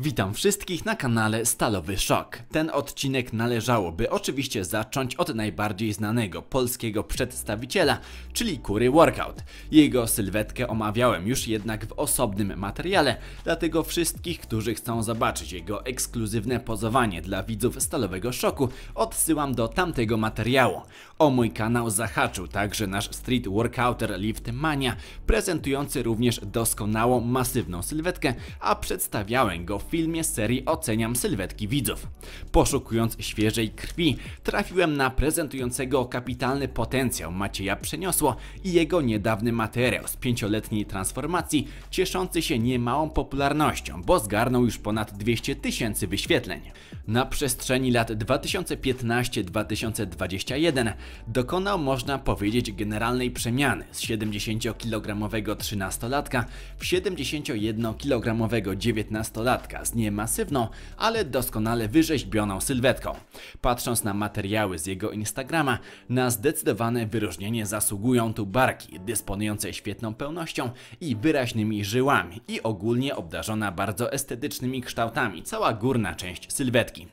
Witam wszystkich na kanale Stalowy Szok. Ten odcinek należałoby oczywiście zacząć od najbardziej znanego polskiego przedstawiciela, czyli Kury Workout. Jego sylwetkę omawiałem już jednak w osobnym materiale, dlatego wszystkich, którzy chcą zobaczyć jego ekskluzywne pozowanie dla widzów Stalowego Szoku, odsyłam do tamtego materiału. O mój kanał zahaczył także nasz street workouter Lift Mania, prezentujący również doskonałą, masywną sylwetkę, a przedstawiałem go w filmie serii oceniam sylwetki widzów. Poszukując świeżej krwi, trafiłem na prezentującego kapitalny potencjał Macieja Przeniosło i jego niedawny materiał z pięcioletniej transformacji, cieszący się niemałą popularnością, bo zgarnął już ponad 200 tysięcy wyświetleń. Na przestrzeni lat 2015-2021 dokonał, można powiedzieć, generalnej przemiany z 70-kilogramowego 13-latka w 71-kilogramowego 19-latka z z niemasywną, ale doskonale wyrzeźbioną sylwetką. Patrząc na materiały z jego Instagrama, na zdecydowane wyróżnienie zasługują tu barki, dysponujące świetną pełnością i wyraźnymi żyłami i ogólnie obdarzona bardzo estetycznymi kształtami cała górna część sylwetki.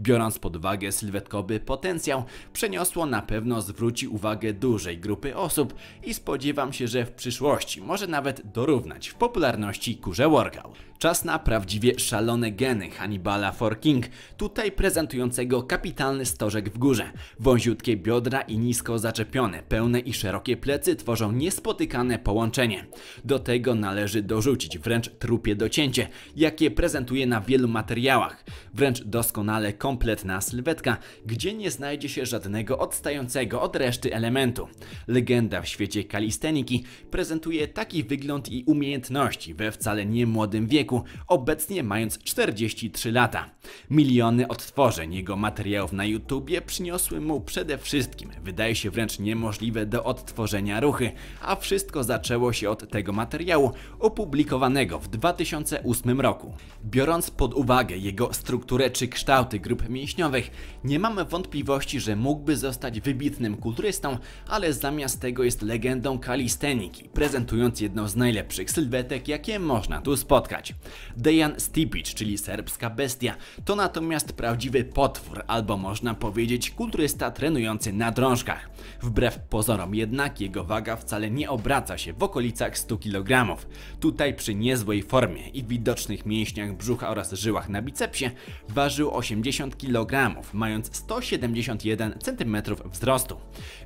Biorąc pod uwagę sylwetkowy potencjał, przeniosło na pewno zwróci uwagę dużej grupy osób i spodziewam się, że w przyszłości może nawet dorównać w popularności kurze workout. Czas na prawdziwie Szalone Geny Hannibala Forking, tutaj prezentującego kapitalny stożek w górze. Wąziutkie biodra i nisko zaczepione, pełne i szerokie plecy tworzą niespotykane połączenie. Do tego należy dorzucić wręcz trupie docięcie, jakie prezentuje na wielu materiałach. Wręcz doskonale kompletna sylwetka, gdzie nie znajdzie się żadnego odstającego od reszty elementu. Legenda w świecie kalisteniki prezentuje taki wygląd i umiejętności we wcale nie młodym wieku. Obecnie ma mając 43 lata. Miliony odtworzeń jego materiałów na YouTubie przyniosły mu przede wszystkim, wydaje się wręcz niemożliwe do odtworzenia ruchy, a wszystko zaczęło się od tego materiału, opublikowanego w 2008 roku. Biorąc pod uwagę jego strukturę czy kształty grup mięśniowych, nie mamy wątpliwości, że mógłby zostać wybitnym kulturystą, ale zamiast tego jest legendą kalisteniki, prezentując jedną z najlepszych sylwetek, jakie można tu spotkać. Dejan Steel Tipić, czyli serbska bestia. To natomiast prawdziwy potwór, albo można powiedzieć kulturysta trenujący na drążkach. Wbrew pozorom jednak jego waga wcale nie obraca się w okolicach 100 kg. Tutaj przy niezłej formie i widocznych mięśniach brzucha oraz żyłach na bicepsie ważył 80 kg, mając 171 cm wzrostu.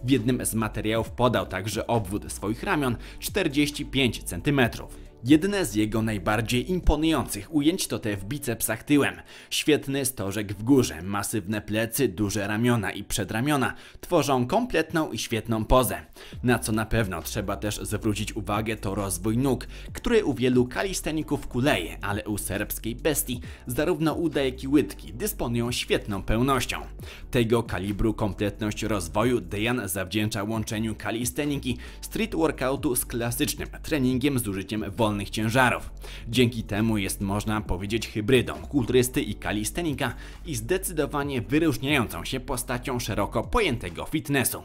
W jednym z materiałów podał także obwód swoich ramion 45 cm. Jedne z jego najbardziej imponujących ujęć to te w bicepsach tyłem. Świetny stożek w górze, masywne plecy, duże ramiona i przedramiona tworzą kompletną i świetną pozę. Na co na pewno trzeba też zwrócić uwagę to rozwój nóg, który u wielu kalisteników kuleje, ale u serbskiej bestii zarówno uda jak i łydki dysponują świetną pełnością. Tego kalibru kompletność rozwoju Dejan zawdzięcza łączeniu kalisteniki street workoutu z klasycznym treningiem z użyciem wolności ciężarów. Dzięki temu jest można powiedzieć hybrydą kulturysty i kalistenika i zdecydowanie wyróżniającą się postacią szeroko pojętego fitnessu.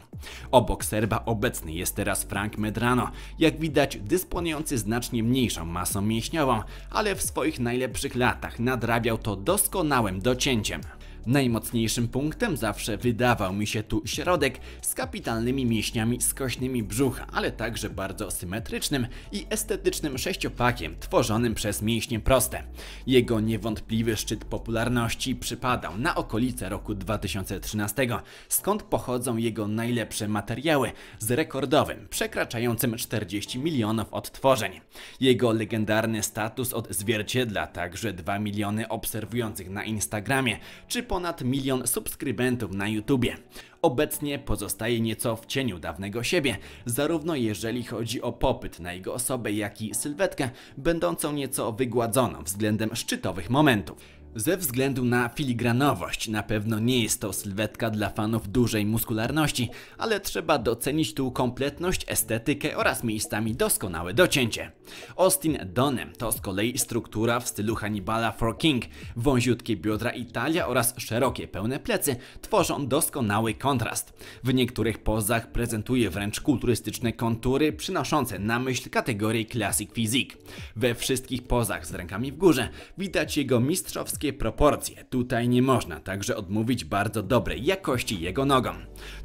Obok Serba obecny jest teraz Frank Medrano, jak widać dysponujący znacznie mniejszą masą mięśniową, ale w swoich najlepszych latach nadrabiał to doskonałym docięciem. Najmocniejszym punktem zawsze wydawał mi się tu środek z kapitalnymi mięśniami skośnymi brzucha, ale także bardzo symetrycznym i estetycznym sześciopakiem tworzonym przez mięśnie proste. Jego niewątpliwy szczyt popularności przypadał na okolice roku 2013, skąd pochodzą jego najlepsze materiały z rekordowym, przekraczającym 40 milionów odtworzeń. Jego legendarny status odzwierciedla także 2 miliony obserwujących na Instagramie, czy ponad milion subskrybentów na YouTubie. Obecnie pozostaje nieco w cieniu dawnego siebie, zarówno jeżeli chodzi o popyt na jego osobę, jak i sylwetkę, będącą nieco wygładzoną względem szczytowych momentów. Ze względu na filigranowość na pewno nie jest to sylwetka dla fanów dużej muskularności, ale trzeba docenić tu kompletność, estetykę oraz miejscami doskonałe docięcie. Austin Donem to z kolei struktura w stylu Hannibala for King. Wąziutkie biodra i talia oraz szerokie, pełne plecy tworzą doskonały kontrast. W niektórych pozach prezentuje wręcz kulturystyczne kontury przynoszące na myśl kategorii Classic Physique. We wszystkich pozach z rękami w górze widać jego mistrzowski proporcje tutaj nie można także odmówić bardzo dobrej jakości jego nogom.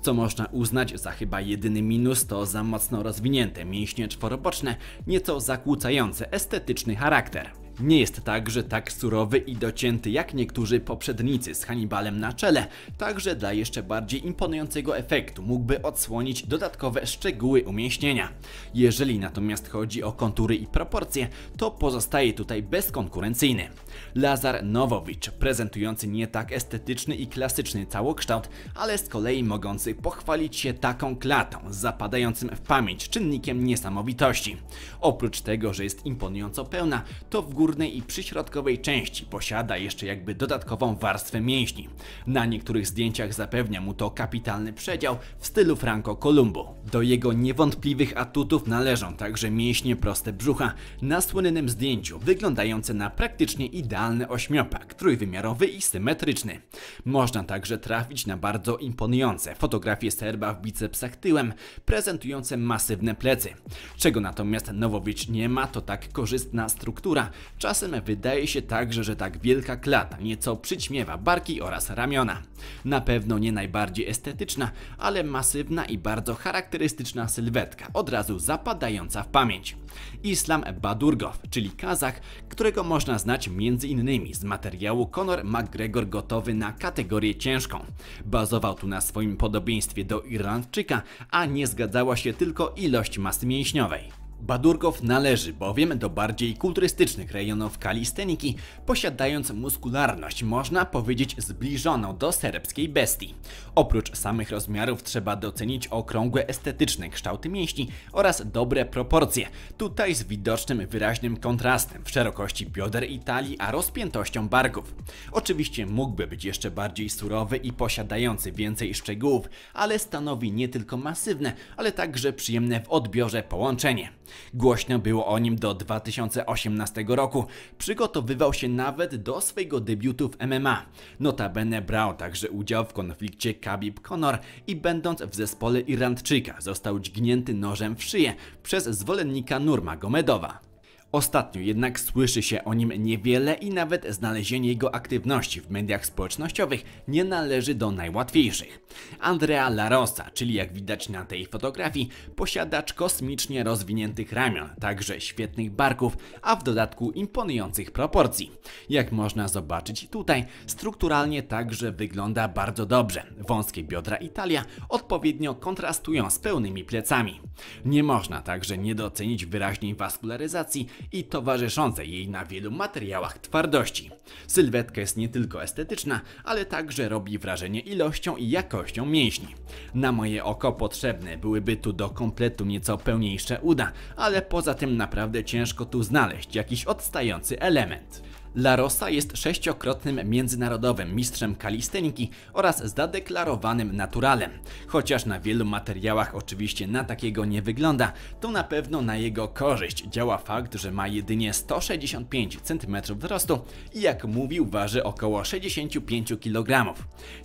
Co można uznać za chyba jedyny minus to za mocno rozwinięte mięśnie czworoboczne, nieco zakłócające estetyczny charakter. Nie jest także tak surowy i docięty jak niektórzy poprzednicy z Hannibalem na czele, także dla jeszcze bardziej imponującego efektu mógłby odsłonić dodatkowe szczegóły umięśnienia. Jeżeli natomiast chodzi o kontury i proporcje, to pozostaje tutaj bezkonkurencyjny. Lazar Nowowicz, prezentujący nie tak estetyczny i klasyczny całokształt, ale z kolei mogący pochwalić się taką klatą, zapadającym w pamięć czynnikiem niesamowitości. Oprócz tego, że jest imponująco pełna, to w górnej i przyśrodkowej części posiada jeszcze jakby dodatkową warstwę mięśni. Na niektórych zdjęciach zapewnia mu to kapitalny przedział w stylu Franco Columbo. Do jego niewątpliwych atutów należą także mięśnie proste brzucha, na słynnym zdjęciu wyglądające na praktycznie idealne idealny ośmiopak, trójwymiarowy i symetryczny. Można także trafić na bardzo imponujące fotografie Serba w bicepsach tyłem, prezentujące masywne plecy. Czego natomiast Nowowicz nie ma, to tak korzystna struktura. Czasem wydaje się także, że tak wielka klata nieco przyćmiewa barki oraz ramiona. Na pewno nie najbardziej estetyczna, ale masywna i bardzo charakterystyczna sylwetka, od razu zapadająca w pamięć. Islam Badurgow, czyli Kazach, którego można znać między innymi. z materiału Conor McGregor gotowy na kategorię ciężką. Bazował tu na swoim podobieństwie do Irlandczyka, a nie zgadzała się tylko ilość masy mięśniowej. Badurgow należy bowiem do bardziej kulturystycznych rejonów kalisteniki, posiadając muskularność, można powiedzieć zbliżoną do serbskiej bestii. Oprócz samych rozmiarów trzeba docenić okrągłe estetyczne kształty mięśni oraz dobre proporcje, tutaj z widocznym wyraźnym kontrastem w szerokości bioder i talii, a rozpiętością barków. Oczywiście mógłby być jeszcze bardziej surowy i posiadający więcej szczegółów, ale stanowi nie tylko masywne, ale także przyjemne w odbiorze połączenie. Głośno było o nim do 2018 roku. Przygotowywał się nawet do swojego debiutu w MMA. Notabene brał także udział w konflikcie Khabib-Conor i będąc w zespole Irlandczyka został dźgnięty nożem w szyję przez zwolennika Nurma Gomedowa. Ostatnio jednak słyszy się o nim niewiele i nawet znalezienie jego aktywności w mediach społecznościowych nie należy do najłatwiejszych. Andrea Larosa, czyli jak widać na tej fotografii, posiadacz kosmicznie rozwiniętych ramion, także świetnych barków, a w dodatku imponujących proporcji. Jak można zobaczyć tutaj, strukturalnie także wygląda bardzo dobrze. Wąskie biodra i talia odpowiednio kontrastują z pełnymi plecami. Nie można także nie docenić wyraźnej waskularyzacji i towarzyszącej jej na wielu materiałach twardości. Sylwetka jest nie tylko estetyczna, ale także robi wrażenie ilością i jakością mięśni. Na moje oko potrzebne byłyby tu do kompletu nieco pełniejsze uda, ale poza tym naprawdę ciężko tu znaleźć jakiś odstający element. Larosa jest sześciokrotnym międzynarodowym mistrzem kalisteniki oraz zadeklarowanym naturalem. Chociaż na wielu materiałach oczywiście na takiego nie wygląda, to na pewno na jego korzyść działa fakt, że ma jedynie 165 cm wzrostu i jak mówił waży około 65 kg.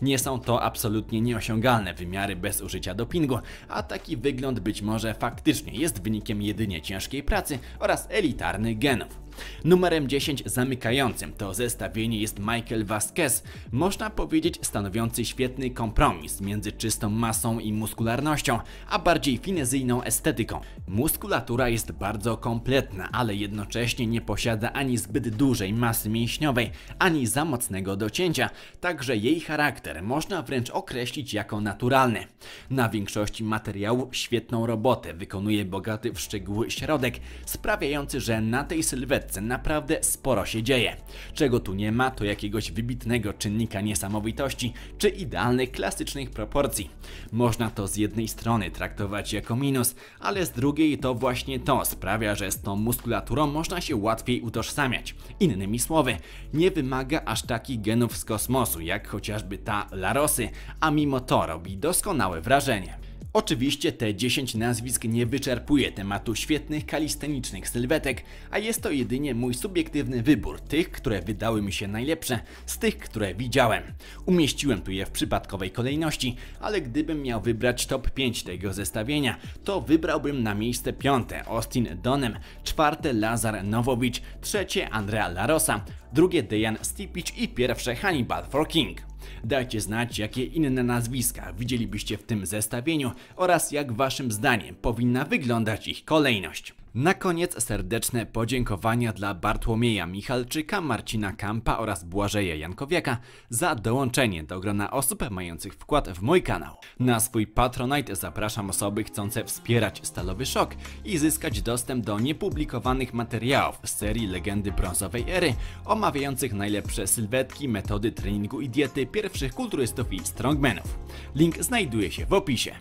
Nie są to absolutnie nieosiągalne wymiary bez użycia dopingu, a taki wygląd być może faktycznie jest wynikiem jedynie ciężkiej pracy oraz elitarnych genów. Numerem 10 zamykającym to zestawienie jest Michael Vasquez, można powiedzieć stanowiący świetny kompromis między czystą masą i muskularnością, a bardziej finezyjną estetyką. Muskulatura jest bardzo kompletna, ale jednocześnie nie posiada ani zbyt dużej masy mięśniowej, ani za mocnego docięcia, także jej charakter można wręcz określić jako naturalny. Na większości materiałów świetną robotę wykonuje bogaty w szczegóły środek, sprawiający, że na tej sylwetce setce naprawdę sporo się dzieje. Czego tu nie ma, to jakiegoś wybitnego czynnika niesamowitości czy idealnych klasycznych proporcji. Można to z jednej strony traktować jako minus, ale z drugiej to właśnie to sprawia, że z tą muskulaturą można się łatwiej utożsamiać. Innymi słowy, nie wymaga aż takich genów z kosmosu jak chociażby ta Larosy, a mimo to robi doskonałe wrażenie. Oczywiście te 10 nazwisk nie wyczerpuje tematu świetnych kalistenicznych sylwetek, a jest to jedynie mój subiektywny wybór tych, które wydały mi się najlepsze z tych, które widziałem. Umieściłem tu je w przypadkowej kolejności, ale gdybym miał wybrać top 5 tego zestawienia, to wybrałbym na miejsce piąte Austin Donem, czwarte Lazar Nowowicz, trzecie Andrea Larosa, drugie Dejan Stipic i pierwsze Hannibal for King. Dajcie znać, jakie inne nazwiska widzielibyście w tym zestawieniu oraz jak waszym zdaniem powinna wyglądać ich kolejność. Na koniec serdeczne podziękowania dla Bartłomieja Michalczyka, Marcina Kampa oraz Błażeja Jankowiaka za dołączenie do grona osób mających wkład w mój kanał. Na swój Patronite zapraszam osoby chcące wspierać Stalowy Szok i zyskać dostęp do niepublikowanych materiałów z serii Legendy Brązowej Ery, omawiających najlepsze sylwetki, metody treningu i diety pierwszych kulturystów i strongmenów. Link znajduje się w opisie.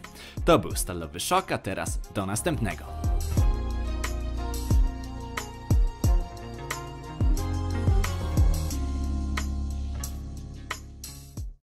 To był Stalowy Szok, a teraz do następnego.